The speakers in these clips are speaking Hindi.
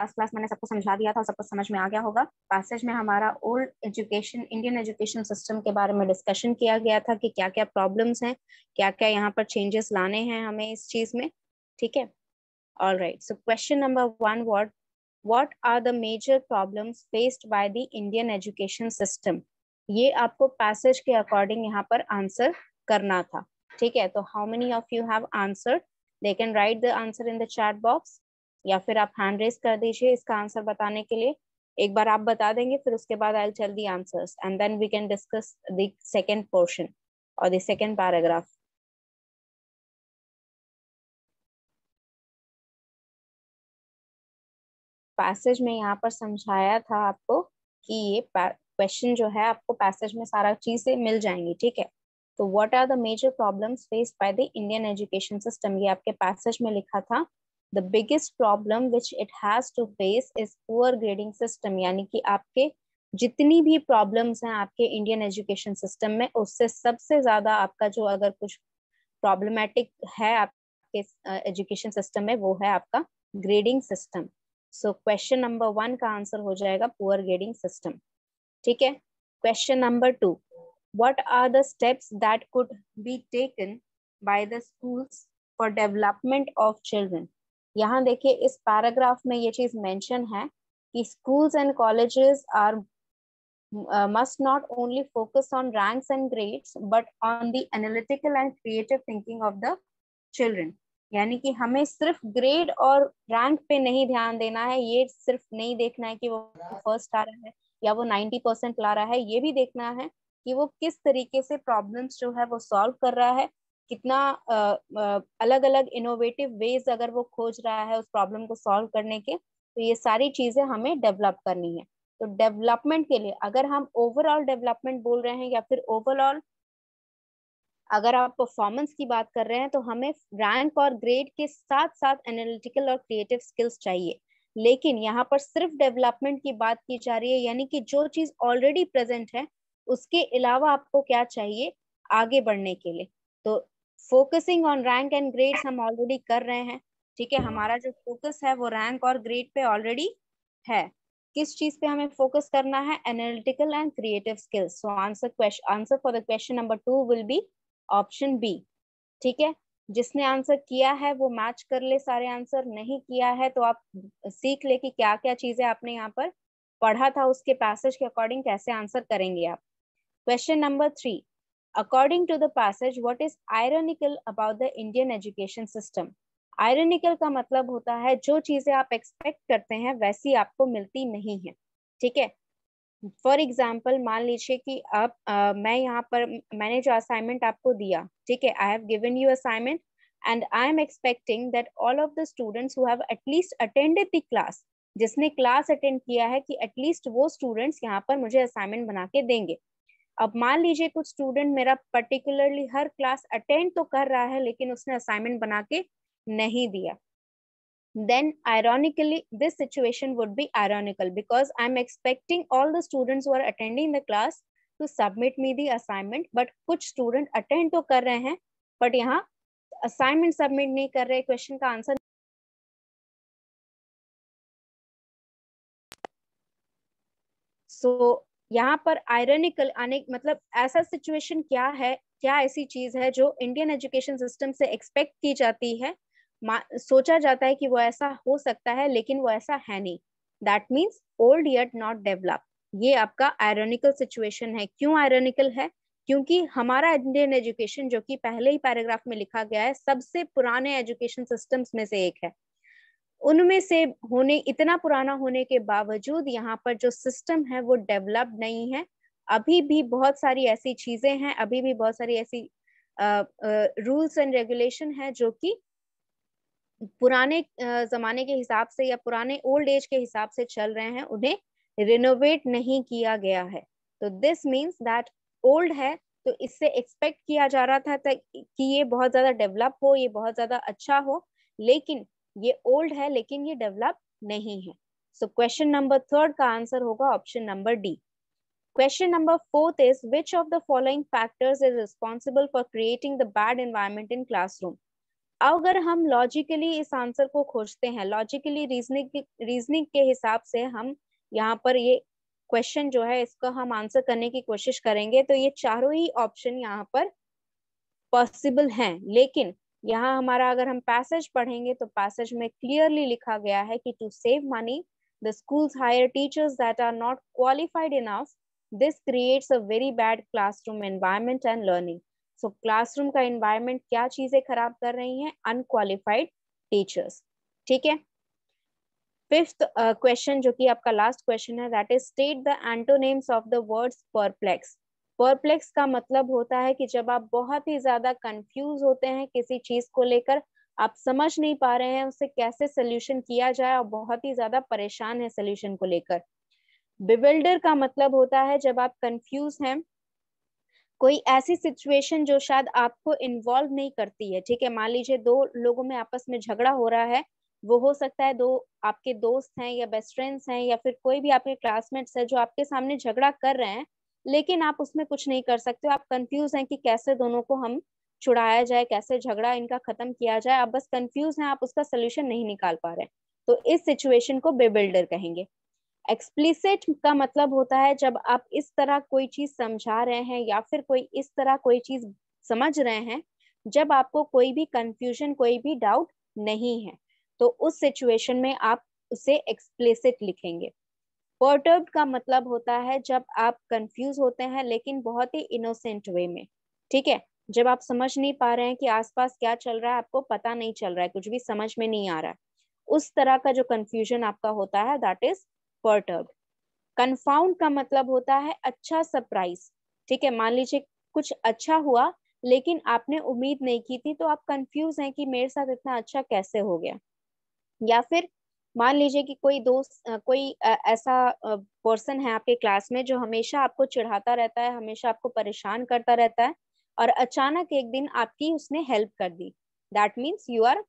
लास्ट क्लास मैंने सबको समझा दिया था सबको समझ में आ गया होगा पैसेज में हमारा old education Indian education system के बारे में डिस्कशन किया गया था कि क्या क्या प्रॉब्लम्स हैं क्या क्या यहाँ पर चेंजेस लाने हैं हमें इस चीज में ठीक है all right so question number one what what are the major problem faced by the Indian education system ये आपको पैसेज के अकॉर्डिंग यहाँ पर आंसर करना था ठीक है तो how many of you have answer they can write the answer in the chat box या फिर आप हैंड रेस कर दीजिए इसका आंसर बताने के लिए एक बार आप बता देंगे फिर उसके बाद आई चल the answers and then we can discuss second portion और सेकंड पैराग्राफ पैसेज में यहाँ पर समझाया था आपको कि ये क्वेश्चन जो है आपको पैसेज में सारा चीजें मिल जाएंगी ठीक है तो what are the major problems faced by the Indian education system ये आपके पैसेज में लिखा था the biggest problem which it has to face is poor grading system यानी कि आपके जितनी भी प्रॉब्लम्स हैं आपके इंडियन एजुकेशन सिस्टम में उससे सबसे ज्यादा आपका जो अगर कुछ प्रॉब्लमेटिक है आपके एजुकेशन सिस्टम में वो है आपका grading system so question number one का आंसर हो जाएगा पुअर ग्रेडिंग सिस्टम ठीक है question number two what are the steps that could be taken by the schools for development of children यहाँ देखिए इस पैराग्राफ में ये चीज मेंशन है कि schools and colleges are must not only focus on ranks and grades but on the analytical and creative thinking of the children यानी कि हमें सिर्फ ग्रेड और रैंक पे नहीं ध्यान देना है ये सिर्फ नहीं देखना है कि वो फर्स्ट आ रहा है या वो नाइन्टी परसेंट ला रहा है ये भी देखना है कि वो किस तरीके से प्रॉब्लम्स जो है वो सॉल्व कर रहा है कितना अलग अलग इनोवेटिव वेज अगर वो खोज रहा है उस प्रॉब्लम को सॉल्व करने के तो ये सारी चीजें हमें डेवलप करनी है तो डेवलपमेंट के लिए अगर हम ओवरऑल डेवलपमेंट बोल रहे हैं या फिर ओवरऑल अगर आप परफॉर्मेंस की बात कर रहे हैं तो हमें रैंक और ग्रेड के साथ साथ एनालिटिकल और क्रिएटिव स्किल्स चाहिए लेकिन यहाँ पर सिर्फ डेवलपमेंट की बात की जा रही है यानी कि जो चीज ऑलरेडी प्रेजेंट है उसके अलावा आपको क्या चाहिए आगे बढ़ने के लिए तो focusing on rank and grades हम ऑलरेडी कर रहे हैं ठीक है हमारा जो फोकस है वो रैंक और ग्रेड पे ऑलरेडी है किस चीज पे हमें फोकस करना है analytical and creative skills so answer question answer for the question number two will be option B ठीक है जिसने आंसर किया है वो मैच कर ले सारे आंसर नहीं किया है तो आप सीख ले कि क्या क्या चीजें आपने यहाँ पर पढ़ा था उसके पैसेज के अकॉर्डिंग कैसे आंसर करेंगे आप question number three According to the passage, what is ironical about the Indian education system? Ironical का मतलब होता है जो चीजें आप एक्सपेक्ट करते हैं वैसी आपको मिलती नहीं है ठीक है फॉर एग्जाम्पल मान लीजिए कि आप आ, मैं यहाँ पर मैंने जो असाइनमेंट आपको दिया ठीक है I have given you assignment and I am expecting that all of the students who have at least attended the class जिसने क्लास अटेंड किया है कि एटलीस्ट वो स्टूडेंट्स यहाँ पर मुझे असाइनमेंट बना के देंगे अब मान लीजिए कुछ स्टूडेंट मेरा पर्टिकुलरली हर क्लास अटेंड तो कर रहा है लेकिन उसने असाइनमेंट बना के नहीं दिया then ironically this situation would be ironical because I am expecting all the students are attending the class to submit me the assignment but कुछ स्टूडेंट अटेंड तो कर रहे हैं बट यहाँ असाइनमेंट सबमिट नहीं कर रहे क्वेश्चन का आंसर so यहाँ पर आयरनिकल आने मतलब ऐसा सिचुएशन क्या है क्या ऐसी चीज है जो इंडियन एजुकेशन सिस्टम से एक्सपेक्ट की जाती है सोचा जाता है कि वो ऐसा हो सकता है लेकिन वो ऐसा है नहीं that means old yet not develop ये आपका आयरनिकल सिचुएशन है क्यों आयरनिकल है क्योंकि हमारा इंडियन एजुकेशन जो कि पहले ही पैराग्राफ में लिखा गया है सबसे पुराने एजुकेशन सिस्टम्स में से एक है उनमें से होने इतना पुराना होने के बावजूद यहाँ पर जो सिस्टम है वो डेवलप नहीं है अभी भी बहुत सारी ऐसी चीजें हैं अभी भी बहुत सारी ऐसी रूल्स एंड रेगुलेशन है जो कि पुराने जमाने के हिसाब से या पुराने ओल्ड एज के हिसाब से चल रहे हैं उन्हें रिनोवेट नहीं किया गया है तो दिस मीन्स दैट ओल्ड है तो इससे एक्सपेक्ट किया जा रहा था कि ये बहुत ज्यादा डेवलप हो ये बहुत ज्यादा अच्छा हो लेकिन ये ओल्ड है लेकिन ये डेवलप नहीं है सो क्वेश्चन नंबर थर्ड का आंसर होगा option number D question number fourth is which of the following factors is responsible for creating the bad environment in classroom अगर हम लॉजिकली इस आंसर को खोजते हैं लॉजिकली रीजनिंग रीजनिंग के हिसाब से हम यहाँ पर ये क्वेश्चन जो है इसका हम आंसर करने की कोशिश करेंगे तो ये चारों ही ऑप्शन यहाँ पर पॉसिबल हैं लेकिन यहाँ हमारा अगर हम पैसेज पढ़ेंगे तो पैसेज में क्लियरली लिखा गया है कि to save money the schools hire teachers that are not qualified enough this creates a very bad classroom environment and learning so classroom का एनवायरमेंट क्या चीजें खराब कर रही हैं अनक्वालिफाइड टीचर्स ठीक है फिफ्थ क्वेश्चन uh, जो कि आपका लास्ट क्वेश्चन है that is state the antonyms of the words perplex perplex का मतलब होता है कि जब आप बहुत ही ज्यादा कंफ्यूज होते हैं किसी चीज को लेकर आप समझ नहीं पा रहे हैं उसे कैसे सोल्यूशन किया जाए और बहुत ही ज्यादा परेशान है सोल्यूशन को लेकर बिबिल्डर का मतलब होता है जब आप कंफ्यूज हैं कोई ऐसी सिचुएशन जो शायद आपको इन्वॉल्व नहीं करती है ठीक है मान लीजिए दो लोगों में आपस में झगड़ा हो रहा है वो हो सकता है दो आपके दोस्त हैं या बेस्ट फ्रेंड्स हैं या फिर कोई भी आपके क्लासमेट्स है जो आपके सामने झगड़ा कर रहे हैं लेकिन आप उसमें कुछ नहीं कर सकते हो आप कंफ्यूज हैं कि कैसे दोनों को हम छुड़ाया जाए कैसे झगड़ा इनका खत्म किया जाए आप बस कंफ्यूज हैं आप उसका सोल्यूशन नहीं निकाल पा रहे तो इस सिचुएशन को बेबिल्डर कहेंगे एक्सप्लिसिट का मतलब होता है जब आप इस तरह कोई चीज समझा रहे हैं या फिर कोई इस तरह कोई चीज समझ रहे हैं जब आपको कोई भी कंफ्यूजन कोई भी डाउट नहीं है तो उस सिचुएशन में आप उसे एक्सप्लिसिट लिखेंगे पर्टर्ब का मतलब होता है जब आप कंफ्यूज होते हैं लेकिन बहुत ही इनोसेंट वे में ठीक है जब आप समझ नहीं पा रहे हैं कि आसपास क्या चल रहा है आपको पता नहीं चल रहा है कुछ भी समझ में नहीं आ रहा है उस तरह का जो कंफ्यूजन आपका होता है दैट इज पर्टर्ब कन्फाउंड का मतलब होता है अच्छा सरप्राइज ठीक है मान लीजिए कुछ अच्छा हुआ लेकिन आपने उम्मीद नहीं की थी तो आप कंफ्यूज हैं कि मेरे साथ इतना अच्छा कैसे हो गया या फिर मान लीजिए कि कोई दोस्त कोई ऐसा पर्सन है आपके क्लास में जो हमेशा आपको चिढ़ाता रहता है हमेशा आपको परेशान करता रहता है और अचानक एक दिन आपकी उसने हेल्प कर दी दैट मीन्स यू आर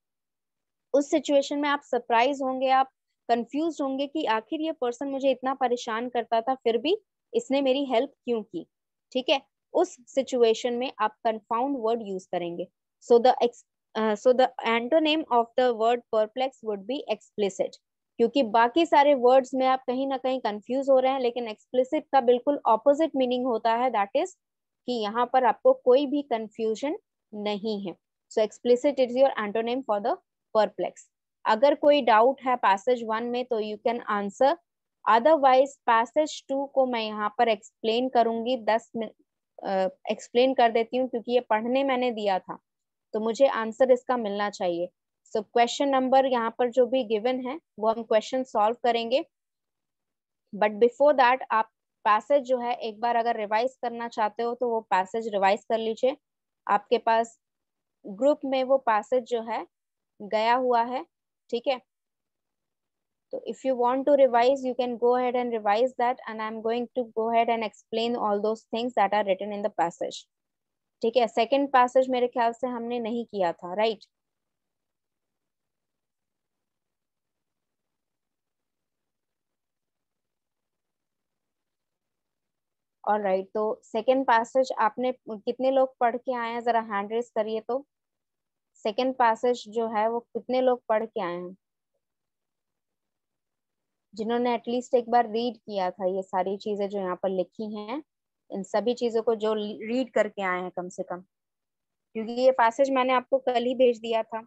उस सिचुएशन में आप सरप्राइज होंगे आप कंफ्यूज होंगे कि आखिर ये पर्सन मुझे इतना परेशान करता था फिर भी इसने मेरी हेल्प क्यों की ठीक है उस सिचुएशन में आप कंफाउंड वर्ड यूज करेंगे so the so the antonym of the word perplex would be explicit क्योंकि बाकी सारे वर्ड्स में आप कहीं ना कहीं कंफ्यूज हो रहे हैं लेकिन एक्सप्लिसिट का बिल्कुल ऑपोजिट मीनिंग होता है दैट इज कि यहाँ पर आपको कोई भी कंफ्यूजन नहीं है so explicit is your antonym for the perplex अगर कोई डाउट है पैसेज वन में तो you can answer otherwise passage two को मैं यहाँ पर एक्सप्लेन करूंगी दस मिनट एक्सप्लेन uh, कर देती हूँ क्योंकि ये पढ़ने मैंने दिया था तो मुझे आंसर इसका मिलना चाहिए सो क्वेश्चन नंबर यहाँ पर जो भी गिवन है वो हम क्वेश्चन सॉल्व करेंगे बट बिफोर दैट आप पैसेज जो है एक बार अगर रिवाइज करना चाहते हो तो वो पैसेज रिवाइज कर लीजिए आपके पास ग्रुप में वो पैसेज जो है गया हुआ है ठीक है तो if you want to revise you can go and revise that and I am going to go ahead and explain all those things that are written in the passage ठीक है सेकंड पैसेज मेरे ख्याल से हमने नहीं किया था राइट और राइट तो सेकेंड पैसेज आपने कितने लोग पढ़ के आए हैं जरा हैंड रेस करिए तो सेकेंड पैसेज जो है वो कितने लोग पढ़ के आए हैं जिन्होंने एटलीस्ट एक बार रीड किया था ये सारी चीजें जो यहाँ पर लिखी हैं इन सभी चीजों को जो रीड करके आए हैं कम से कम क्योंकि ये पैसेज मैंने आपको कल ही भेज दिया था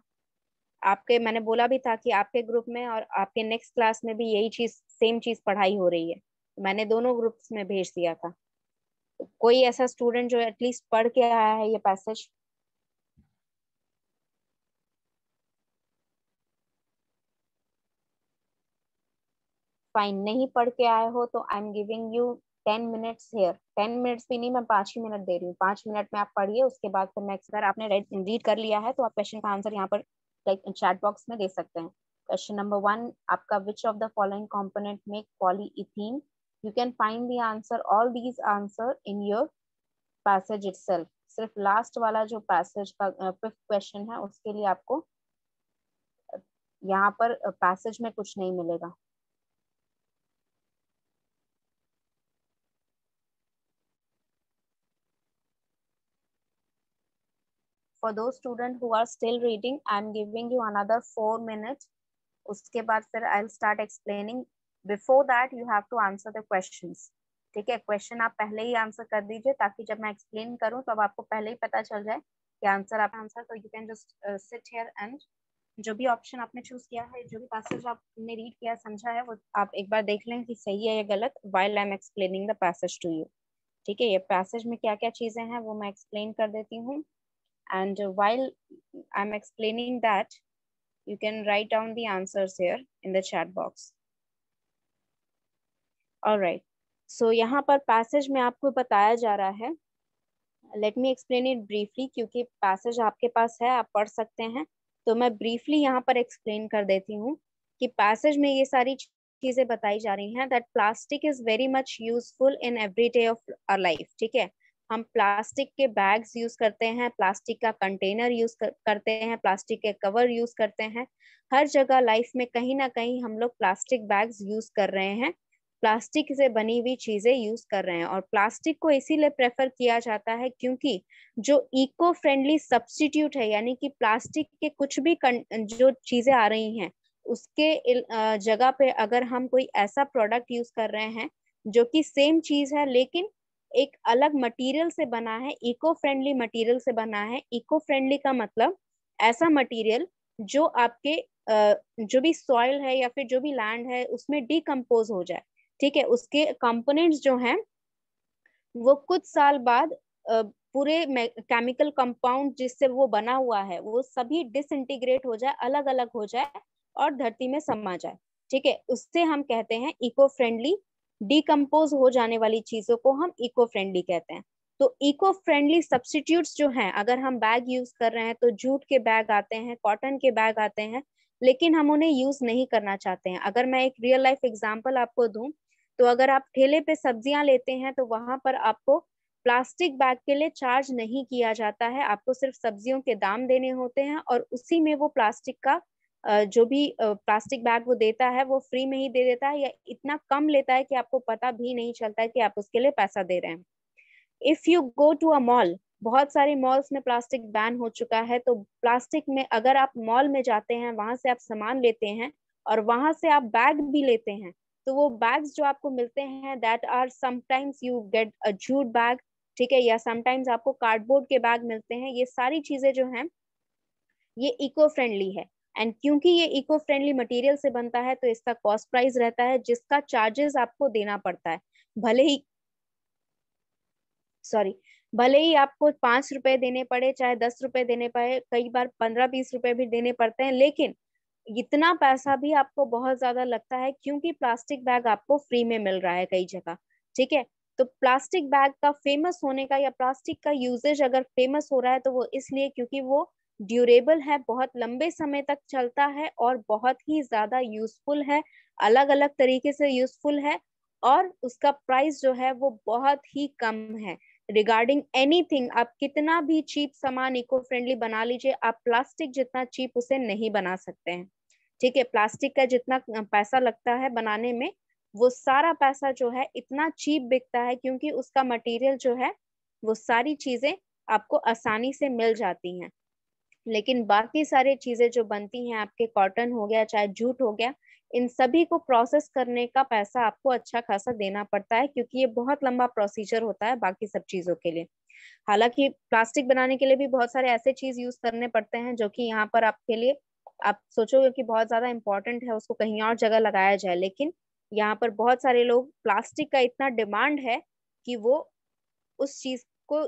आपके मैंने बोला भी था कि आपके ग्रुप में और आपके नेक्स्ट क्लास में भी यही चीज सेम चीज पढ़ाई हो रही है मैंने दोनों ग्रुप्स में भेज दिया था कोई ऐसा स्टूडेंट जो एटलीस्ट पढ़ के आया है ये पैसेज फाइन नहीं पढ़ के आए हो तो I am giving you ten minutes here ten minutes भी नहीं मैं पांच ही मिनट दे रही हूँ पांच मिनट में आप पढ़िए उसके बाद फिर नेक्स्ट अगर आपने रीड कर लिया है तो आप क्वेश्चन का आंसर यहाँ पर लाइक चैट बॉक्स में दे सकते हैं क्वेश्चन नंबर वन आपका which of the following component make polyethene you can find the answer all these answer in your passage it सिर्फ लास्ट वाला जो पैसेज का फिफ्थ uh, क्वेश्चन है उसके लिए आपको यहाँ पर पैसेज में कुछ नहीं मिलेगा for those student who are still reading i am giving you another 4 minutes उसके बाद फिर I will start explaining before that you have to answer the question ठीक है क्वेश्चन आप पहले ही आंसर कर दीजिए ताकि जब मैं एक्सप्लेन करूं तब आपको पहले ही पता चल जाए कि आंसर आप आंसर तो you can just sit here and जो भी ऑप्शन आपने चूज किया है जो भी पैसेज आपने रीड किया समझा है वो आप एक बार देख लें कि सही है या गलत while I am explaining the passage to you ठीक है ये पैसेज में क्या क्या चीजें हैं वो मैं एक्सप्लेन कर देती हूँ And while I'm explaining that, you can write down the answers here in the chat box. All right. So so, यहाँ पर पैसेज में आपको बताया जा रहा है let me explain it briefly क्योंकि पैसेज आपके पास है आप पढ़ सकते हैं तो मैं ब्रीफली यहाँ पर एक्सप्लेन कर देती हूँ कि पैसेज में ये सारी चीजें बताई जा रही हैं that plastic is very much useful in every day of our life ठीक है हम प्लास्टिक के बैग्स यूज करते हैं प्लास्टिक का कंटेनर यूज कर, करते हैं प्लास्टिक के कवर यूज करते हैं हर जगह लाइफ में कहीं ना कहीं हम लोग प्लास्टिक बैग्स यूज कर रहे हैं प्लास्टिक से बनी हुई चीजें यूज कर रहे हैं और प्लास्टिक को इसीलिए प्रेफर किया जाता है क्योंकि जो इको फ्रेंडली सब्सटीट्यूट है यानी कि प्लास्टिक के कुछ भी जो चीजें आ रही हैं उसके जगह पे अगर हम कोई ऐसा प्रोडक्ट यूज कर रहे हैं जो कि सेम चीज है लेकिन एक अलग मटेरियल से बना है इको फ्रेंडली मटेरियल से बना है इको फ्रेंडली का मतलब ऐसा मटेरियल जो आपके जो भी सॉइल है या फिर जो भी लैंड है उसमें डिकम्पोज हो जाए ठीक है उसके कंपोनेंट्स जो हैं वो कुछ साल बाद पूरे केमिकल कंपाउंड जिससे वो बना हुआ है वो सभी डिसइंटीग्रेट हो जाए अलग अलग हो जाए और धरती में समा जाए ठीक है उससे हम कहते हैं इको फ्रेंडली डिकम्पोज हो जाने वाली चीजों को हम इको फ्रेंडली कहते हैं तो इको फ्रेंडली सब्सटीट्यूट्स जो हैं अगर हम बैग यूज कर रहे हैं तो जूट के बैग आते हैं कॉटन के बैग आते हैं लेकिन हम उन्हें यूज नहीं करना चाहते हैं अगर मैं एक रियल लाइफ एग्जाम्पल आपको दूं तो अगर आप ठेले पे सब्जियां लेते हैं तो वहां पर आपको प्लास्टिक बैग के लिए चार्ज नहीं किया जाता है आपको सिर्फ सब्जियों के दाम देने होते हैं और उसी में वो प्लास्टिक का जो भी प्लास्टिक बैग वो देता है वो फ्री में ही दे देता है या इतना कम लेता है कि आपको पता भी नहीं चलता है कि आप उसके लिए पैसा दे रहे हैं if you go to a mall बहुत सारे मॉल्स में प्लास्टिक बैन हो चुका है तो प्लास्टिक में अगर आप मॉल में जाते हैं वहां से आप सामान लेते हैं और वहां से आप बैग भी लेते हैं तो वो बैग्स जो आपको मिलते हैं that are sometimes you get a jute bag ठीक है या समटाइम्स आपको कार्डबोर्ड के बैग मिलते हैं ये सारी चीजें जो हैं ये इको फ्रेंडली है एंड क्योंकि ये इको फ्रेंडली मटेरियल से बनता है तो इसका कॉस्ट प्राइस रहता है जिसका चार्जेस आपको देना पड़ता है भले ही सॉरी भले ही आपको पांच रुपए देने पड़े चाहे दस रुपए देने पड़े कई बार पंद्रह बीस रुपए भी देने पड़ते हैं लेकिन इतना पैसा भी आपको बहुत ज्यादा लगता है क्योंकि प्लास्टिक बैग आपको फ्री में मिल रहा है कई जगह ठीक है तो प्लास्टिक बैग का फेमस होने का या प्लास्टिक का यूजेज अगर फेमस हो रहा है तो वो इसलिए क्योंकि वो ड्यूरेबल है बहुत लंबे समय तक चलता है और बहुत ही ज्यादा यूजफुल है अलग अलग तरीके से यूजफुल है और उसका प्राइस जो है वो बहुत ही कम है रिगार्डिंग एनीथिंग आप कितना भी चीप सामान इको फ्रेंडली बना लीजिए आप प्लास्टिक जितना चीप उसे नहीं बना सकते हैं ठीक है प्लास्टिक का जितना पैसा लगता है बनाने में वो सारा पैसा जो है इतना चीप बिकता है क्योंकि उसका मटेरियल जो है वो सारी चीजें आपको आसानी से मिल जाती हैं लेकिन बाकी सारी चीजें जो बनती हैं आपके कॉटन हो गया चाहे जूट हो गया इन सभी को प्रोसेस करने का पैसा आपको अच्छा खासा देना पड़ता है क्योंकि ये बहुत लंबा प्रोसीजर होता है बाकी सब चीजों के लिए हालांकि प्लास्टिक बनाने के लिए भी बहुत सारे ऐसे चीज यूज करने पड़ते हैं जो कि यहाँ पर आपके लिए आप सोचोगे कि बहुत ज्यादा इम्पोर्टेंट है उसको कहीं और जगह लगाया जाए लेकिन यहाँ पर बहुत सारे लोग प्लास्टिक का इतना डिमांड है कि वो उस चीज को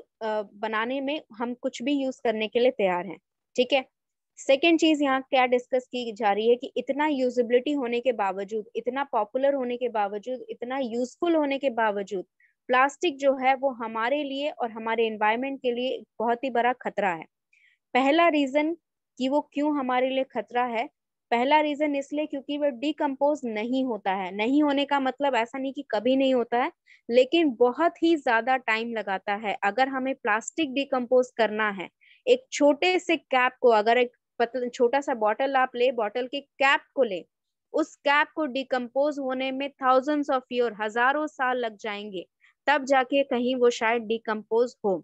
बनाने में हम कुछ भी यूज करने के लिए तैयार हैं ठीक है सेकेंड चीज यहाँ क्या डिस्कस की जा रही है कि इतना यूजिबिलिटी होने के बावजूद इतना पॉपुलर होने के बावजूद इतना यूजफुल होने के बावजूद प्लास्टिक जो है वो हमारे लिए और हमारे एनवायरमेंट के लिए बहुत ही बड़ा खतरा है पहला रीजन कि वो क्यों हमारे लिए खतरा है पहला रीजन इसलिए क्योंकि वह डिकम्पोज नहीं होता है नहीं होने का मतलब ऐसा नहीं कि कभी नहीं होता है लेकिन बहुत ही ज्यादा टाइम लगाता है अगर हमें प्लास्टिक डिकम्पोज करना है एक छोटे से कैप को अगर एक पतला छोटा सा बॉटल आप ले बॉटल के कैप को ले उस कैप को डिकम्पोज होने में थाउजेंड्स ऑफ योर हजारों साल लग जाएंगे तब जाके कहीं वो शायद डिकम्पोज हो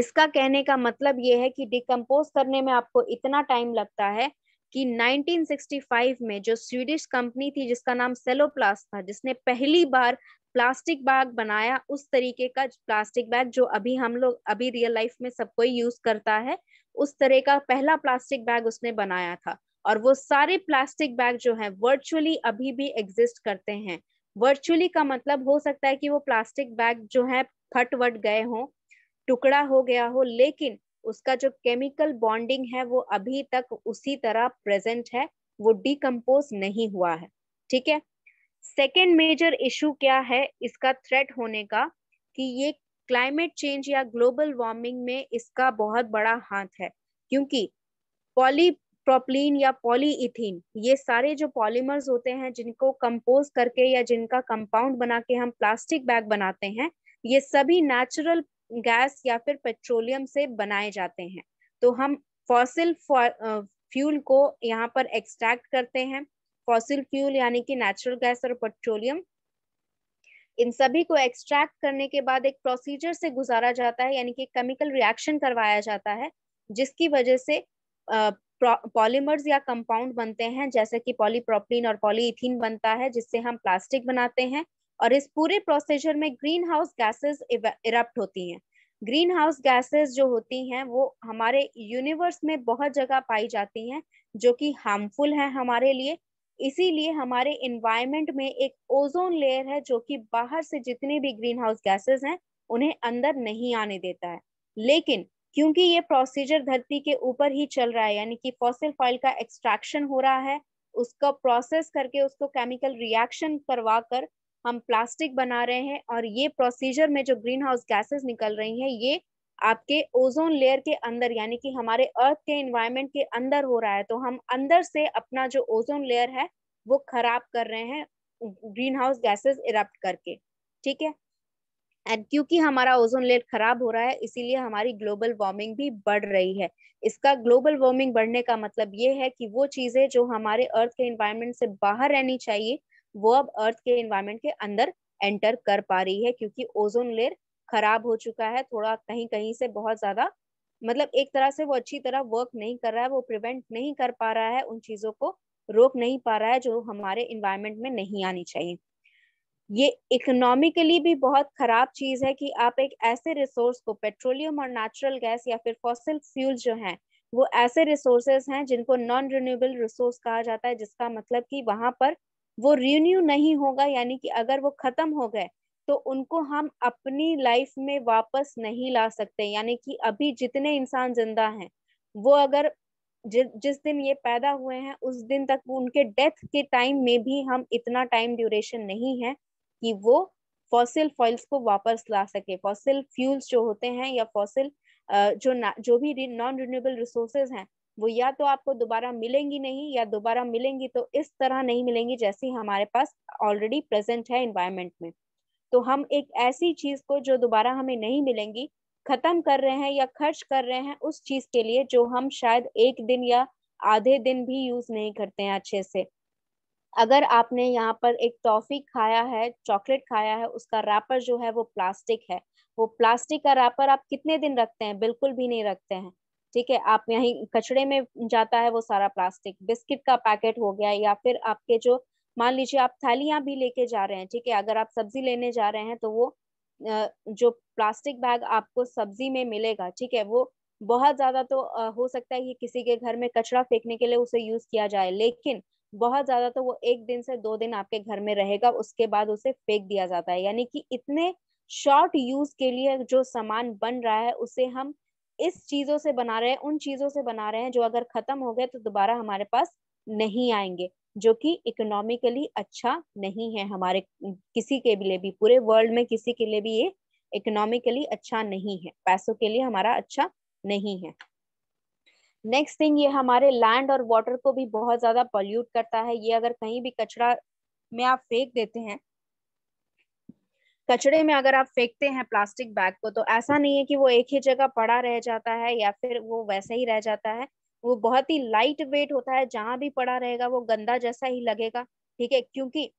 इसका कहने का मतलब ये है कि डिकम्पोज करने में आपको इतना टाइम लगता है कि 1965 में जो स्वीडिश कंपनी थी जिसका नाम सेलोप्लास था जिसने पहली बार प्लास्टिक बैग बनाया उस तरीके का प्लास्टिक बैग जो अभी हम लोग अभी रियल लाइफ में सब कोई यूज करता है उस तरह का पहला प्लास्टिक बैग उसने बनाया था और वो सारे प्लास्टिक बैग जो है वर्चुअली अभी भी एग्जिस्ट करते हैं वर्चुअली का मतलब हो सकता है कि वो प्लास्टिक बैग जो है फट वट गए हो टुकड़ा हो गया हो लेकिन उसका जो केमिकल बॉन्डिंग है वो अभी तक उसी तरह प्रेजेंट है वो डिकम्पोज नहीं हुआ है ठीक है सेकेंड मेजर इशू क्या है इसका थ्रेट होने का कि ये क्लाइमेट चेंज या ग्लोबल वार्मिंग में इसका बहुत बड़ा हाथ है क्योंकि पॉलीप्रोपलीन या पॉलीइथीन ये सारे जो पॉलीमर्स होते हैं जिनको कंपोज करके या जिनका कंपाउंड बना के हम प्लास्टिक बैग बनाते हैं ये सभी नेचुरल गैस या फिर पेट्रोलियम से बनाए जाते हैं तो हम फॉसिल फ्यूल को यहाँ पर एक्सट्रैक्ट करते हैं फॉसिल फ्यूल यानी कि नेचुरल गैस और पेट्रोलियम इन सभी को एक्सट्रैक्ट करने के बाद एक प्रोसीजर से गुजारा जाता है यानी कि केमिकल रिएक्शन करवाया जाता है जिसकी वजह से पॉलीमर्स या कंपाउंड बनते हैं जैसे कि पॉलीप्रोपलीन और पॉलीइथीन बनता है जिससे हम प्लास्टिक बनाते हैं और इस पूरे प्रोसीजर में ग्रीन हाउस गैसेस इरप्ट होती हैं ग्रीन हाउस गैसेस जो होती हैं वो हमारे यूनिवर्स में बहुत जगह पाई जाती हैं जो कि हार्मफुल हैं हमारे लिए इसीलिए हमारे इन्वायरमेंट में एक ओजोन लेयर है जो कि बाहर से जितने भी ग्रीन हाउस गैसेस हैं उन्हें अंदर नहीं आने देता है लेकिन क्योंकि ये प्रोसीजर धरती के ऊपर ही चल रहा है यानी कि फॉसिल फॉइल का एक्सट्रैक्शन हो रहा है उसका प्रोसेस करके उसको केमिकल रिएक्शन करवा कर हम प्लास्टिक बना रहे हैं और ये प्रोसीजर में जो ग्रीन हाउस गैसेस निकल रही हैं ये आपके ओजोन लेयर के अंदर यानी कि हमारे अर्थ के इन्वायरमेंट के अंदर हो रहा है तो हम अंदर से अपना जो ओजोन लेयर है वो खराब कर रहे हैं ग्रीन हाउस गैसेस इरप्ट करके ठीक है एंड क्योंकि हमारा ओजोन लेयर खराब हो रहा है इसीलिए हमारी ग्लोबल वार्मिंग भी बढ़ रही है इसका ग्लोबल वार्मिंग बढ़ने का मतलब ये है कि वो चीजें जो हमारे अर्थ के इन्वायरमेंट से बाहर रहनी चाहिए वो अब अर्थ के इन्वायरमेंट के अंदर एंटर कर पा रही है क्योंकि ओजोन लेयर खराब हो चुका है थोड़ा कहीं कहीं से बहुत ज्यादा मतलब एक तरह से वो अच्छी तरह वर्क नहीं कर रहा है वो प्रिवेंट नहीं कर पा रहा है उन चीजों को रोक नहीं पा रहा है जो हमारे इन्वायरमेंट में नहीं आनी चाहिए ये इकोनॉमिकली भी बहुत खराब चीज है कि आप एक ऐसे रिसोर्स को पेट्रोलियम और नेचुरल गैस या फिर फॉसिल फ्यूल जो है वो ऐसे रिसोर्सेज हैं जिनको नॉन रिन्यूएबल रिसोर्स कहा जाता है जिसका मतलब कि वहां पर वो रिन्यू नहीं होगा यानी कि अगर वो खत्म हो गए तो उनको हम अपनी लाइफ में वापस नहीं ला सकते यानी कि अभी जितने इंसान जिंदा हैं वो अगर जि, जिस दिन ये पैदा हुए हैं उस दिन तक उनके डेथ के टाइम में भी हम इतना टाइम ड्यूरेशन नहीं है कि वो फॉसिल फॉइल्स को वापस ला सके फॉसिल फ्यूल्स जो होते हैं या फॉसिल जो जो भी नॉन रिन्यूएबल रिसोर्सेज हैं वो या तो आपको दोबारा मिलेंगी नहीं या दोबारा मिलेंगी तो इस तरह नहीं मिलेंगी जैसी हमारे पास ऑलरेडी प्रेजेंट है इन्वायरमेंट में तो हम एक ऐसी चीज को जो दोबारा हमें नहीं मिलेंगी खत्म कर रहे हैं या खर्च कर रहे हैं उस चीज के लिए जो हम शायद एक दिन या आधे दिन भी यूज नहीं करते हैं अच्छे से अगर आपने यहाँ पर एक टॉफी खाया है चॉकलेट खाया है उसका रैपर जो है वो प्लास्टिक है वो प्लास्टिक का रैपर आप कितने दिन रखते हैं बिल्कुल भी नहीं रखते हैं ठीक है आप यहीं कचड़े में जाता है वो सारा प्लास्टिक बिस्किट का पैकेट हो गया या फिर आपके जो मान लीजिए आप थैलियां भी लेके जा रहे हैं ठीक है अगर आप सब्जी लेने जा रहे हैं तो वो जो प्लास्टिक बैग आपको सब्जी में मिलेगा ठीक है वो बहुत ज्यादा तो हो सकता है कि किसी के घर में कचरा फेंकने के लिए उसे यूज किया जाए लेकिन बहुत ज्यादा तो वो एक दिन से दो दिन आपके घर में रहेगा उसके बाद उसे फेंक दिया जाता है यानी कि इतने शॉर्ट यूज के लिए जो सामान बन रहा है उसे हम इस चीजों से बना रहे हैं उन चीजों से बना रहे हैं जो अगर खत्म हो गए तो दोबारा हमारे पास नहीं आएंगे जो कि इकोनॉमिकली अच्छा नहीं है हमारे किसी के लिए भी पूरे वर्ल्ड में किसी के लिए भी ये इकोनॉमिकली अच्छा नहीं है पैसों के लिए हमारा अच्छा नहीं है नेक्स्ट थिंग ये हमारे लैंड और वाटर को भी बहुत ज्यादा पॉल्यूट करता है ये अगर कहीं भी कचरा में आप फेंक देते हैं कचड़े में अगर आप फेंकते हैं प्लास्टिक बैग को तो ऐसा नहीं है कि वो एक ही जगह पड़ा रह जाता है या फिर वो वैसे ही रह जाता है वो बहुत ही लाइट वेट होता है जहां भी पड़ा रहेगा वो गंदा जैसा ही लगेगा ठीक है क्योंकि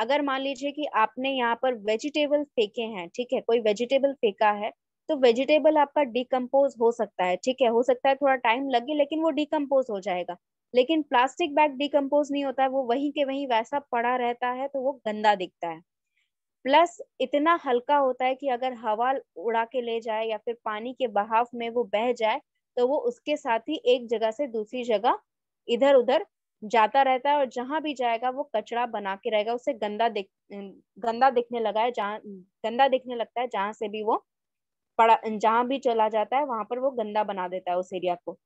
अगर मान लीजिए कि आपने यहाँ पर वेजिटेबल फेंके हैं ठीक है कोई वेजिटेबल फेंका है तो वेजिटेबल आपका डिकम्पोज हो सकता है ठीक है हो सकता है थोड़ा टाइम लगे लेकिन वो डिकम्पोज हो जाएगा लेकिन प्लास्टिक बैग डिकम्पोज नहीं होता है वो वहीं के वहीं वैसा पड़ा रहता है तो वो गंदा दिखता है प्लस इतना हल्का होता है कि अगर हवा उड़ा के ले जाए या फिर पानी के बहाव में वो बह जाए तो वो उसके साथ ही एक जगह से दूसरी जगह इधर उधर जाता रहता है और जहां भी जाएगा वो कचरा बना के रहेगा उसे गंदा दिख गंदा दिखने लगा है जहाँ गंदा दिखने लगता है जहां से भी वो पड़ा जहां भी चला जाता है वहां पर वो गंदा बना देता है उस एरिया को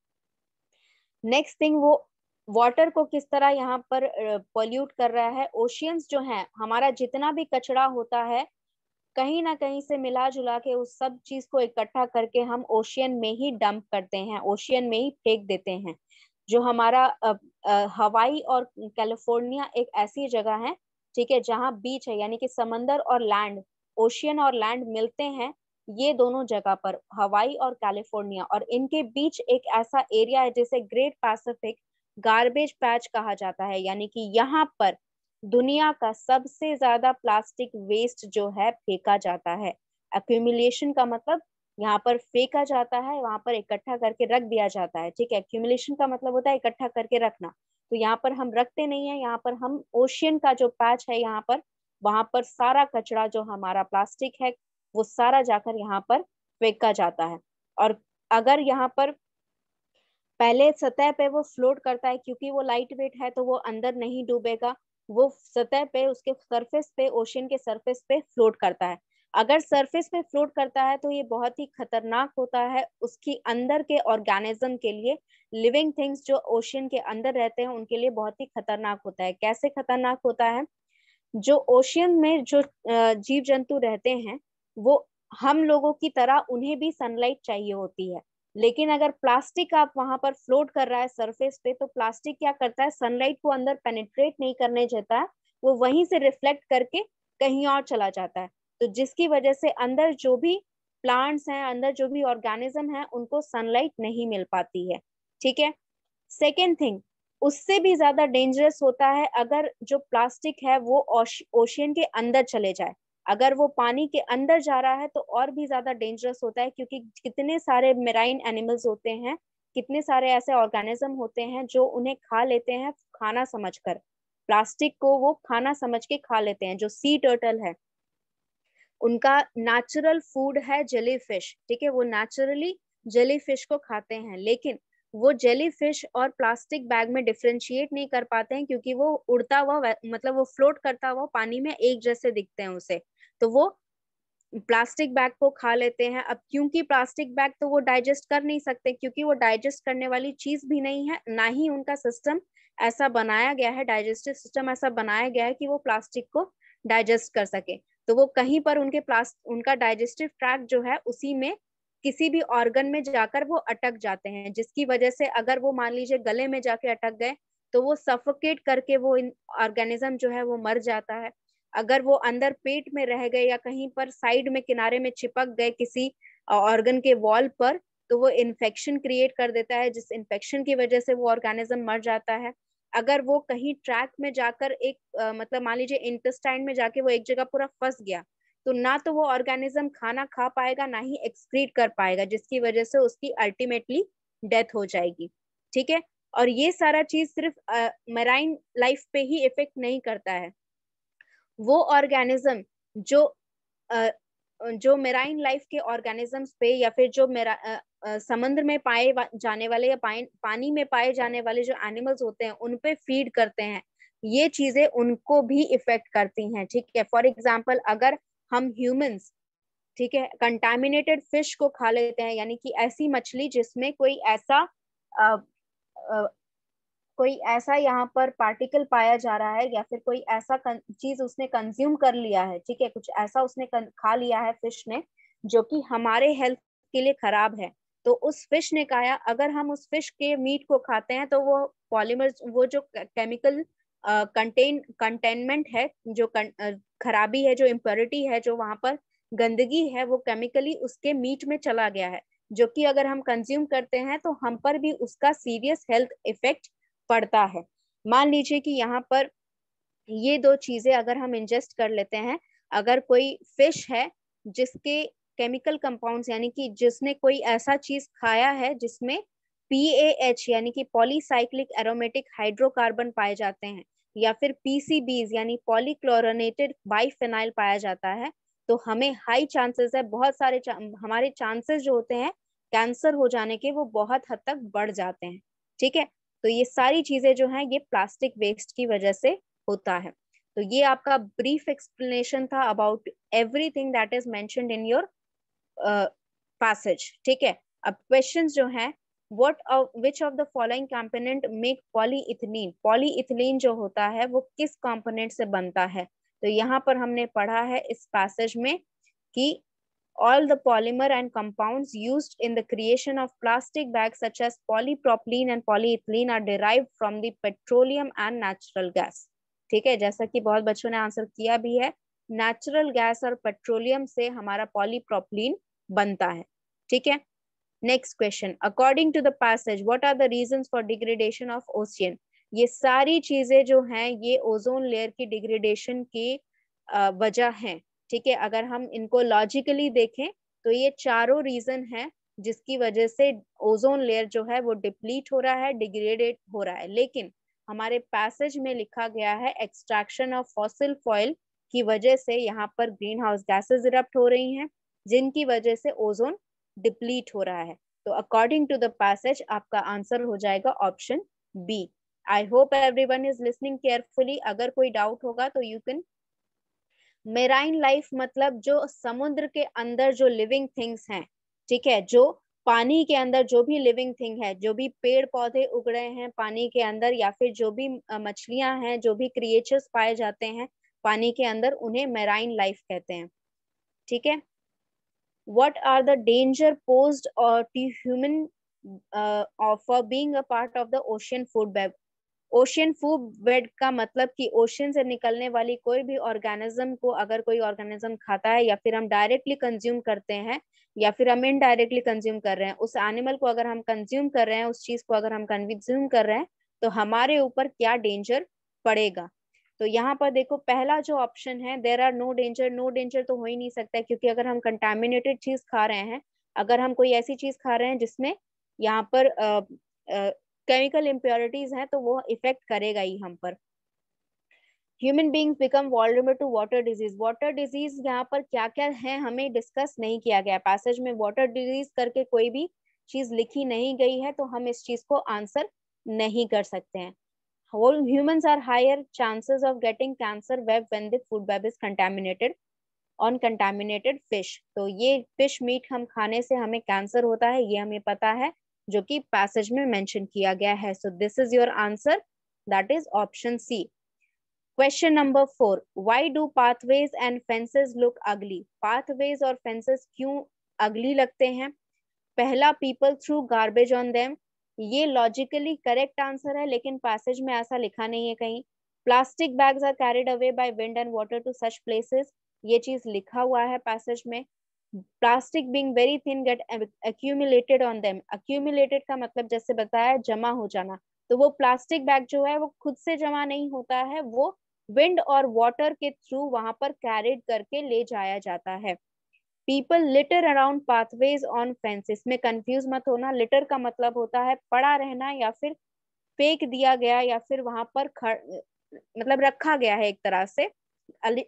नेक्स्ट थिंग वो वाटर को किस तरह यहाँ पर पोल्यूट कर रहा है ओशियंस जो है हमारा जितना भी कचरा होता है कहीं ना कहीं से मिला जुला के उस सब चीज को इकट्ठा करके हम ओशियन में ही डंप करते हैं ओशियन में ही फेंक देते हैं जो हमारा आ, आ, हवाई और कैलिफोर्निया एक ऐसी जगह है ठीक है जहाँ बीच है यानी कि समंदर और लैंड ओशियन और लैंड मिलते हैं ये दोनों जगह पर हवाई और कैलिफोर्निया और इनके बीच एक ऐसा एरिया है जिसे ग्रेट पैसिफिक गार्बेज पैच कहा जाता है यानी कि यहाँ पर दुनिया का सबसे ज्यादा प्लास्टिक वेस्ट जो है फेंका जाता है अक्यूमिलेशन का मतलब यहाँ पर फेंका जाता है वहां पर इकट्ठा करके रख दिया जाता है ठीक है अक्यूमिलेशन का मतलब होता है इकट्ठा करके रखना तो यहाँ पर हम रखते नहीं है यहाँ पर हम ओशियन का जो पैच है यहाँ पर वहां पर सारा कचरा जो हमारा प्लास्टिक है वो सारा जाकर यहाँ पर फेंका जाता है और अगर यहाँ पर पहले सतह पे वो फ्लोट करता है क्योंकि वो लाइट वेट है तो वो अंदर नहीं डूबेगा वो सतह पे उसके सरफेस पे ओशन के सरफेस पे फ्लोट करता है अगर सरफेस पे फ्लोट करता है तो ये बहुत ही खतरनाक होता है उसकी अंदर के ऑर्गेनिज्म के लिए लिविंग थिंग्स जो ओशियन के अंदर रहते हैं उनके लिए बहुत ही खतरनाक होता है कैसे खतरनाक होता है जो ओशियन में जो जीव जंतु रहते हैं वो हम लोगों की तरह उन्हें भी सनलाइट चाहिए होती है लेकिन अगर प्लास्टिक आप वहां पर फ्लोट कर रहा है सरफेस पे तो प्लास्टिक क्या करता है सनलाइट को अंदर पेनिट्रेट नहीं करने देता है वो वहीं से रिफ्लेक्ट करके कहीं और चला जाता है तो जिसकी वजह से अंदर जो भी प्लांट्स हैं अंदर जो भी ऑर्गेनिज्म है उनको सनलाइट नहीं मिल पाती है ठीक है सेकेंड थिंग उससे भी ज्यादा डेंजरस होता है अगर जो प्लास्टिक है वो ओशियन के अंदर चले जाए अगर वो पानी के अंदर जा रहा है तो और भी ज्यादा डेंजरस होता है क्योंकि कितने सारे मेराइन एनिमल्स होते हैं कितने सारे ऐसे ऑर्गेनिज्म होते हैं जो उन्हें खा लेते हैं खाना समझकर प्लास्टिक को वो खाना समझ के खा लेते हैं जो सी टर्टल है उनका नेचुरल फूड है जेली फिश ठीक है वो नेचुरली जेली फिश को खाते हैं लेकिन वो जेली फिश और प्लास्टिक बैग में डिफ्रेंशिएट नहीं कर पाते हैं क्योंकि वो उड़ता हुआ मतलब वो फ्लोट करता हुआ पानी में एक जैसे दिखते हैं उसे तो वो प्लास्टिक बैग को खा लेते हैं अब क्योंकि प्लास्टिक बैग तो वो डाइजेस्ट कर नहीं सकते क्योंकि वो डाइजेस्ट करने वाली चीज भी नहीं है ना ही उनका सिस्टम ऐसा बनाया गया है डाइजेस्टिव सिस्टम ऐसा बनाया गया है कि वो प्लास्टिक को डाइजेस्ट कर सके तो वो कहीं पर उनके प्लास्ट उनका डाइजेस्टिव ट्रैक जो है उसी में किसी भी ऑर्गन में जाकर वो अटक जाते हैं जिसकी वजह से अगर वो मान लीजिए गले में जाके अटक गए तो वो सफोकेट करके वो ऑर्गेनिज्म जो है वो मर जाता है अगर वो अंदर पेट में रह गए या कहीं पर साइड में किनारे में चिपक गए किसी ऑर्गन के वॉल पर तो वो इन्फेक्शन क्रिएट कर देता है जिस इन्फेक्शन की वजह से वो ऑर्गेनिज्म मर जाता है अगर वो कहीं ट्रैक में जाकर एक आ, मतलब मान लीजिए इंटेस्टाइन में जाके वो एक जगह पूरा फंस गया तो ना तो वो ऑर्गेनिज्म खाना खा पाएगा ना ही एक्सक्रीट कर पाएगा जिसकी वजह से उसकी अल्टीमेटली डेथ हो जाएगी ठीक है और ये सारा चीज सिर्फ मराइन लाइफ पे ही इफेक्ट नहीं करता है वो ऑर्गेनिज्म जो uh, जो मेराइन लाइफ के ऑर्गेनिजम्स पे या फिर जो मेरा समंदर में पाए जाने वाले या पानी में पाए जाने वाले जो एनिमल्स होते हैं उन पे फीड करते हैं ये चीजें उनको भी इफेक्ट करती हैं ठीक है फॉर एग्जाम्पल अगर हम ह्यूमंस ठीक है कंटामिनेटेड फिश को खा लेते हैं यानी कि ऐसी मछली जिसमें कोई ऐसा आ, आ, कोई ऐसा यहाँ पर पार्टिकल पाया जा रहा है या फिर कोई ऐसा चीज उसने कंज्यूम कर लिया है ठीक है कुछ ऐसा उसने खा लिया है फिश ने जो कि हमारे हेल्थ के लिए खराब है तो उस फिश ने कहा अगर हम उस फिश के मीट को खाते हैं तो वो पॉलीमर वो जो केमिकल कंटेन uh, कंटेनमेंट है जो खराबी है जो इम्प्योरिटी है जो वहां पर गंदगी है वो केमिकली उसके मीट में चला गया है जो कि अगर हम कंज्यूम करते हैं तो हम पर भी उसका सीरियस हेल्थ इफेक्ट पड़ता है मान लीजिए कि यहाँ पर ये दो चीजें अगर हम इंजेस्ट कर लेते हैं अगर कोई फिश है जिसके केमिकल कंपाउंड्स यानी कि जिसने कोई ऐसा चीज खाया है जिसमें पी यानी कि पॉलीसाइक्लिक एरोमेटिक हाइड्रोकार्बन पाए जाते हैं या फिर पीसीबीज यानी पॉलीक्लोरोनेटेड बाईफेनाइल पाया जाता है तो हमें हाई चांसेस है बहुत सारे चा, हमारे चांसेस जो होते हैं कैंसर हो जाने के वो बहुत हद तक बढ़ जाते हैं ठीक है तो ये सारी चीजें जो है ये प्लास्टिक वेस्ट की वजह से होता है तो ये आपका ब्रीफ एक्सप्लेनेशन था about everything that is mentioned in your passage ठीक है अब क्वेश्चंस जो हैं what of uh, which of the following component make polyethylene polyethylene जो होता है वो किस component से बनता है तो यहाँ पर हमने पढ़ा है इस पैसेज में कि all the polymer and compounds used in the creation of plastic bag such as polypropylene and polyethylene are derive from the petroleum and natural gas ठीक है जैसा कि बहुत बच्चों ने आंसर किया भी है नेचुरल गैस और पेट्रोलियम से हमारा पॉलीप्रोपलीन बनता है ठीक है next question according to the passage what are the reasons for degradation of ocean ये सारी चीजें जो हैं ये ओजोन लेयर की डिग्रेडेशन की वजह है ठीक है अगर हम इनको लॉजिकली देखें तो ये चारों रीजन है जिसकी वजह से ओजोन लेयर जो है वो डिप्लीट हो रहा है डिग्रेडेड हो रहा है लेकिन हमारे पैसेज में लिखा गया है एक्सट्रैक्शन ऑफ फॉसिल फॉयल की वजह से यहाँ पर ग्रीन हाउस गैसेज इरप्ट हो रही हैं जिनकी वजह से ओजोन डिप्लीट हो रहा है तो अकॉर्डिंग टू द पैसेज आपका आंसर हो जाएगा option B I hope every one is listening carefully अगर कोई डाउट होगा तो यू कैन मेराइन लाइफ मतलब जो समुद्र के अंदर जो लिविंग थिंग्स हैं ठीक है जो पानी के अंदर जो भी लिविंग थिंग है जो भी पेड़ पौधे उग रहे हैं पानी के अंदर या फिर जो भी मछलियां हैं जो भी क्रिएचर्स पाए जाते हैं पानी के अंदर उन्हें मेराइन लाइफ कहते हैं ठीक है what are the danger posed or uh, to human uh, for uh, being a part of the ocean food web ocean food web का मतलब कि ओशियन से निकलने वाली कोई भी ऑर्गेनिज्म को अगर कोई ऑर्गेनिज्म खाता है या फिर हम डायरेक्टली कंज्यूम करते हैं या फिर हम इनडायरेक्टली कंज्यूम कर रहे हैं उस एनिमल को अगर हम कंज्यूम कर रहे हैं उस चीज को अगर हम कंज्यूम कर रहे हैं तो हमारे ऊपर क्या डेंजर पड़ेगा तो यहाँ पर देखो पहला जो ऑप्शन है there are no danger no danger तो हो ही नहीं सकता क्योंकि अगर हम कंटेमिनेटेड चीज खा रहे हैं अगर हम कोई ऐसी चीज खा रहे हैं जिसमें यहाँ पर केमिकल इम्प्योरिटीज हैं तो वो इफेक्ट करेगा ही हम पर human beings become vulnerable to water disease water disease यहाँ पर क्या क्या है हमें डिस्कस नहीं किया गया पैसेज में वाटर डिजीज करके कोई भी चीज लिखी नहीं गई है तो हम इस चीज को आंसर नहीं कर सकते हैं whole humans are higher chances of getting cancer web when the food web is contaminated on contaminated fish तो ये fish meat हम खाने से हमें cancer होता है ये हमें पता है जो कि passage में mention किया गया है so this is your answer that is option C Question number four: Why do pathways and fences look ugly? Pathways और fences क्यों ugly लगते हैं? पहला people threw garbage on them. ये लॉजिकली करेक्ट आंसर है लेकिन पैसेज में ऐसा लिखा नहीं है कहीं plastic bags are carried away by wind and water to such places ये चीज लिखा हुआ है पैसेज में plastic being very thin get accumulated on them accumulated का मतलब जैसे बताया जमा हो जाना तो वो प्लास्टिक बैग जो है वो खुद से जमा नहीं होता है वो विंड और वाटर के थ्रू वहां पर कैरिड करके ले जाया जाता है people litter around pathways on fences में कंफ्यूज मत होना लिटर का मतलब होता है पड़ा रहना या फिर फेंक दिया गया या फिर वहां पर खड़ मतलब रखा गया है एक तरह से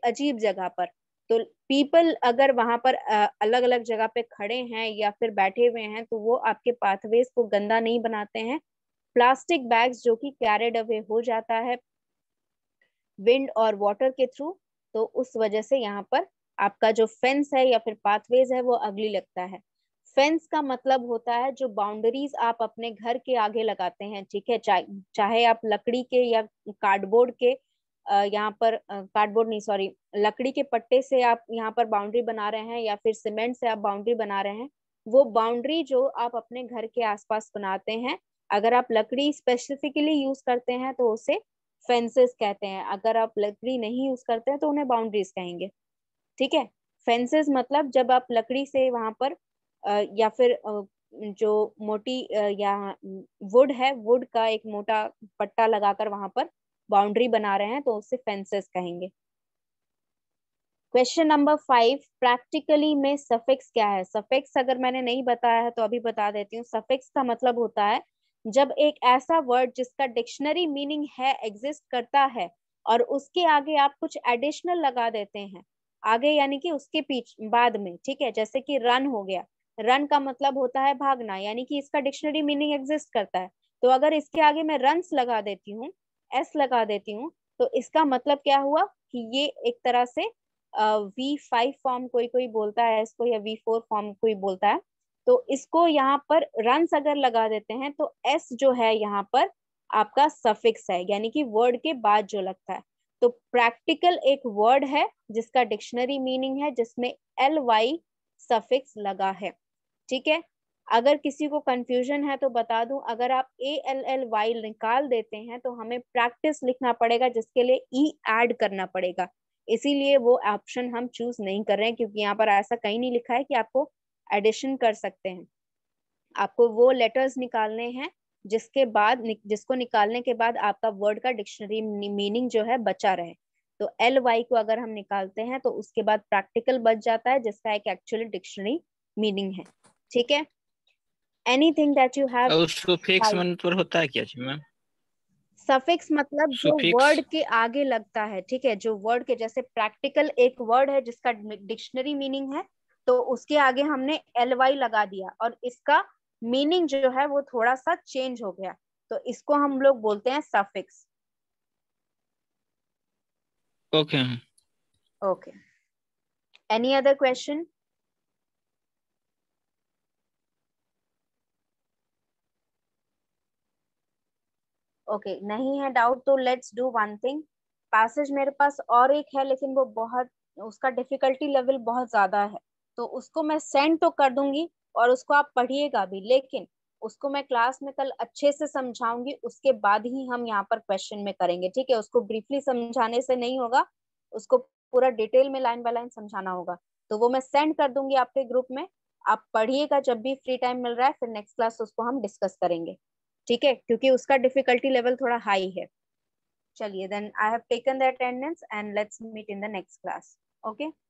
अजीब जगह पर तो पीपल अगर वहां पर अलग अलग जगह पे खड़े हैं या फिर बैठे हुए हैं तो वो आपके पाथवेज को गंदा नहीं बनाते हैं प्लास्टिक बैग्स जो कि कैरेड अवे हो जाता है विंड और वाटर के थ्रू तो उस वजह से यहाँ पर आपका जो फेंस है या फिर पाथवेज है वो अगली लगता है फेंस का मतलब होता है जो बाउंड्रीज आप अपने घर के आगे लगाते हैं ठीक है चा, चाहे आप लकड़ी के या कार्डबोर्ड के यहाँ पर कार्डबोर्ड नहीं सॉरी लकड़ी के पट्टे से आप यहाँ पर बाउंड्री बना रहे हैं या फिर सीमेंट से आप बाउंड्री बना रहे हैं वो बाउंड्री जो आप अपने घर के आसपास बनाते हैं अगर आप लकड़ी स्पेसिफिकली यूज करते हैं तो उसे फेंसेस कहते हैं अगर आप लकड़ी नहीं यूज करते हैं तो उन्हें बाउंड्रीज कहेंगे ठीक है फेंसेस मतलब जब आप लकड़ी से वहां पर आ, या फिर आ, जो मोटी आ, या वुड है वुड का एक मोटा पट्टा लगाकर वहां पर बाउंड्री बना रहे हैं तो उससे फेंसेस कहेंगे क्वेश्चन नंबर फाइव प्रैक्टिकली में सफिक्स क्या है सफिक्स अगर मैंने नहीं बताया है तो अभी बता देती हूँ सफिक्स का मतलब होता है जब एक ऐसा वर्ड जिसका डिक्शनरी मीनिंग है एग्जिस्ट करता है और उसके आगे आप कुछ एडिशनल लगा देते हैं आगे यानी कि उसके पीछे बाद में ठीक है जैसे कि रन हो गया रन का मतलब होता है भागना यानी कि इसका डिक्शनरी मीनिंग एग्जिस्ट करता है तो अगर इसके आगे मैं रन्स लगा देती हूँ एस लगा देती हूँ तो इसका मतलब क्या हुआ कि ये एक तरह से वी फाइव फॉर्म कोई कोई बोलता है इसको या वी फोर फॉर्म कोई बोलता है तो इसको यहाँ पर रन्स अगर लगा देते हैं तो एस जो है यहाँ पर आपका सफिक्स है यानी कि वर्ड के बाद जो लगता है तो प्रैक्टिकल एक वर्ड है जिसका डिक्शनरी मीनिंग है जिसमें एल वाई सफिक्स लगा है ठीक है अगर किसी को कंफ्यूजन है तो बता दूं अगर आप ए एल एल वाई निकाल देते हैं तो हमें प्रैक्टिस लिखना पड़ेगा जिसके लिए ई e ऐड करना पड़ेगा इसीलिए वो ऑप्शन हम चूज नहीं कर रहे हैं क्योंकि यहाँ पर ऐसा कहीं नहीं लिखा है कि आपको एडिशन कर सकते हैं आपको वो लेटर्स निकालने हैं जिसके बाद जिसको निकालने के बाद आपका वर्ड का डिक्शनरी मीनिंग जो है बचा रहे तो एल वाई को अगर हम निकालते हैं तो उसके बाद प्रैक्टिकल बच जाता है जिसका एक एक्चुअल डिक्शनरी मीनिंग है ठीक है थिंग दैट यू हैव उसको फिक्स होता है क्या जी मैम सफिक्स मतलब जो वर्ड के आगे लगता है ठीक है जो वर्ड के जैसे प्रैक्टिकल एक वर्ड है जिसका डिक्शनरी मीनिंग है तो उसके आगे हमने एल वाई लगा दिया और इसका मीनिंग जो है वो थोड़ा सा चेंज हो गया तो इसको हम लोग बोलते हैं suffix okay okay any other question okay नहीं है डाउट तो let's do one thing passage मेरे पास और एक है लेकिन वो बहुत उसका डिफिकल्टी लेवल बहुत ज्यादा है तो उसको मैं सेंड तो कर दूंगी और उसको आप पढ़िएगा भी लेकिन उसको मैं क्लास में कल अच्छे से समझाऊंगी उसके बाद ही हम यहाँ पर क्वेश्चन में करेंगे ठीक है उसको ब्रीफली समझाने से नहीं होगा उसको पूरा डिटेल में लाइन बाय लाइन समझाना होगा तो वो मैं सेंड कर दूंगी आपके ग्रुप में आप पढ़िएगा जब भी फ्री टाइम मिल रहा है फिर नेक्स्ट क्लास उसको हम डिस्कस करेंगे ठीक है क्योंकि उसका डिफिकल्टी लेवल थोड़ा हाई है चलिए then I have taken the attendance and let's meet in the next class okay